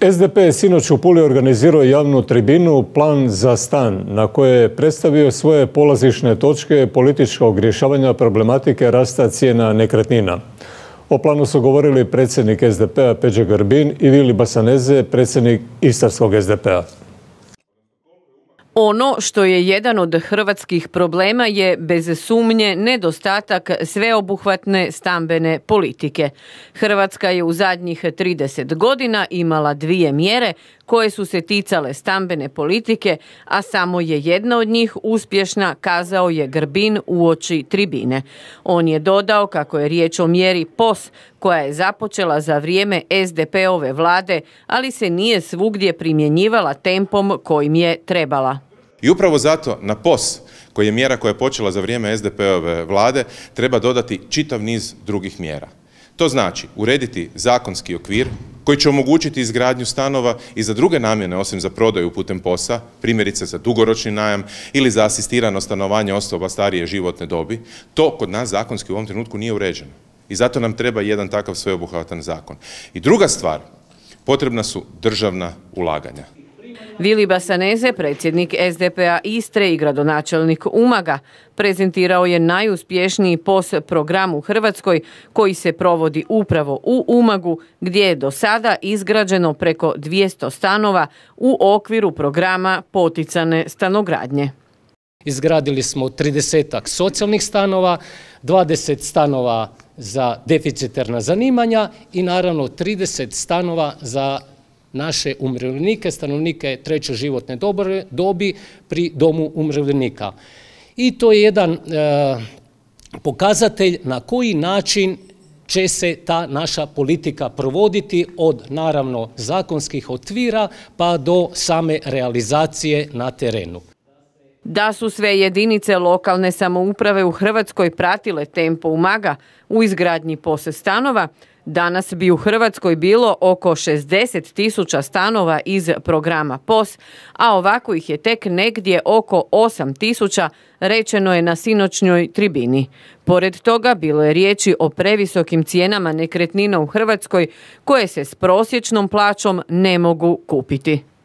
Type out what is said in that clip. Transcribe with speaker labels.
Speaker 1: SDP je sinoć u Puli organizirao javnu tribinu Plan za stan, na koje je predstavio svoje polazišne točke političkog rješavanja problematike rasta cijena nekretnina. O planu su govorili predsjednik SDP-a Peđe Grbin i Vili Basaneze, predsjednik Istarskog SDP-a.
Speaker 2: Ono što je jedan od hrvatskih problema je bez sumnje nedostatak sveobuhvatne stambene politike. Hrvatska je u zadnjih 30 godina imala dvije mjere koje su se ticale stambene politike, a samo je jedna od njih uspješna, kazao je Grbin u oči tribine. On je dodao kako je riječ o mjeri POS koja je započela za vrijeme SDP-ove vlade, ali se nije svugdje primjenjivala tempom kojim je trebala. I
Speaker 3: upravo zato na POS, koji je mjera koja je počela za vrijeme SDP-ove vlade, treba dodati čitav niz drugih mjera. To znači urediti zakonski okvir koji će omogućiti izgradnju stanova i za druge namjene osim za prodaju putem POS-a, primjerice za dugoročni najam ili za asistirano stanovanje osoba starije životne dobi. To kod nas zakonski u ovom trenutku nije uređeno. I zato nam treba jedan takav sveobuhvatan zakon. I druga stvar, potrebna su državna ulaganja.
Speaker 2: Vili Basaneze, predsjednik SDP-a Istre i gradonačelnik Umaga, prezentirao je najuspješniji POS program u Hrvatskoj koji se provodi upravo u Umagu gdje je do sada izgrađeno preko 200 stanova u okviru programa poticane stanogradnje. Izgradili smo 30 socijalnih stanova, 20
Speaker 4: stanova za deficiterna zanimanja i naravno 30 stanova za naše umirovljenike, stanovnike treće životne dobi pri domu umirovljenika. I to je jedan e, pokazatelj na koji način će se ta naša politika provoditi od naravno zakonskih otvira pa do same realizacije na terenu.
Speaker 2: Da su sve jedinice lokalne samouprave u Hrvatskoj pratile tempo umaga u izgradnji pose stanova, Danas bi u Hrvatskoj bilo oko 60 tisuća stanova iz programa POS, a ovako ih je tek negdje oko 8 tisuća, rečeno je na sinoćnjoj tribini. Pored toga bilo je riječi o previsokim cijenama nekretnina u Hrvatskoj koje se s prosječnom plaćom ne mogu kupiti.